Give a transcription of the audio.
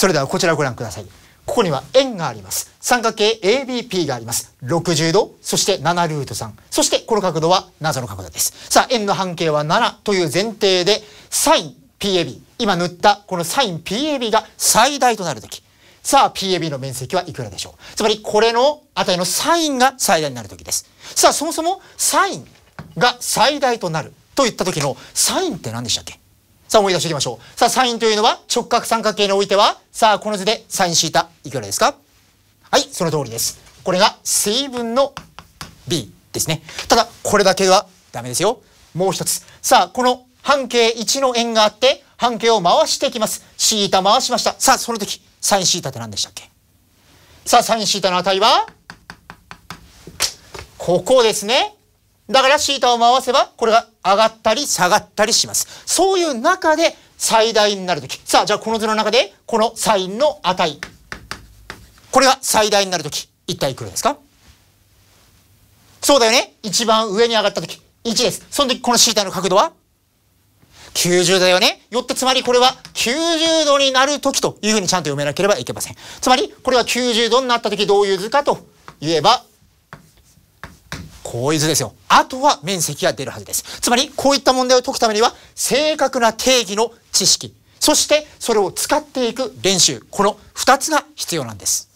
それではこちらをご覧ください。ここには円があります。三角形 ABP があります。60度、そして7ルート3。そしてこの角度は謎の角度です。さあ、円の半径は7という前提で、サイン PAB。今塗ったこのサイン PAB が最大となるとき。さあ、PAB の面積はいくらでしょう。つまり、これの値のサインが最大になるときです。さあ、そもそもサインが最大となるといったときのサインって何でしたっけさあ思い出していきましょう。さあサインというのは直角三角形においては、さあこの図でサインシータいくらですかはい、その通りです。これが水分の B ですね。ただ、これだけはダメですよ。もう一つ。さあ、この半径1の円があって、半径を回していきます。シータ回しました。さあ、その時、サインシータって何でしたっけさあ、サインシータの値は、ここですね。だからシータを回せば、これが上がったり下がったりします。そういう中で最大になるとき。さあ、じゃあこの図の中で、このサインの値。これが最大になるとき、一体いくらですかそうだよね。一番上に上がったとき、1です。その時このシータの角度は90度だよね。よってつまりこれは90度になる時というふうにちゃんと読めなければいけません。つまりこれは90度になった時どういう図かと言えばこういう図ですよ。あとは面積が出るはずです。つまり、こういった問題を解くためには、正確な定義の知識、そしてそれを使っていく練習、この2つが必要なんです。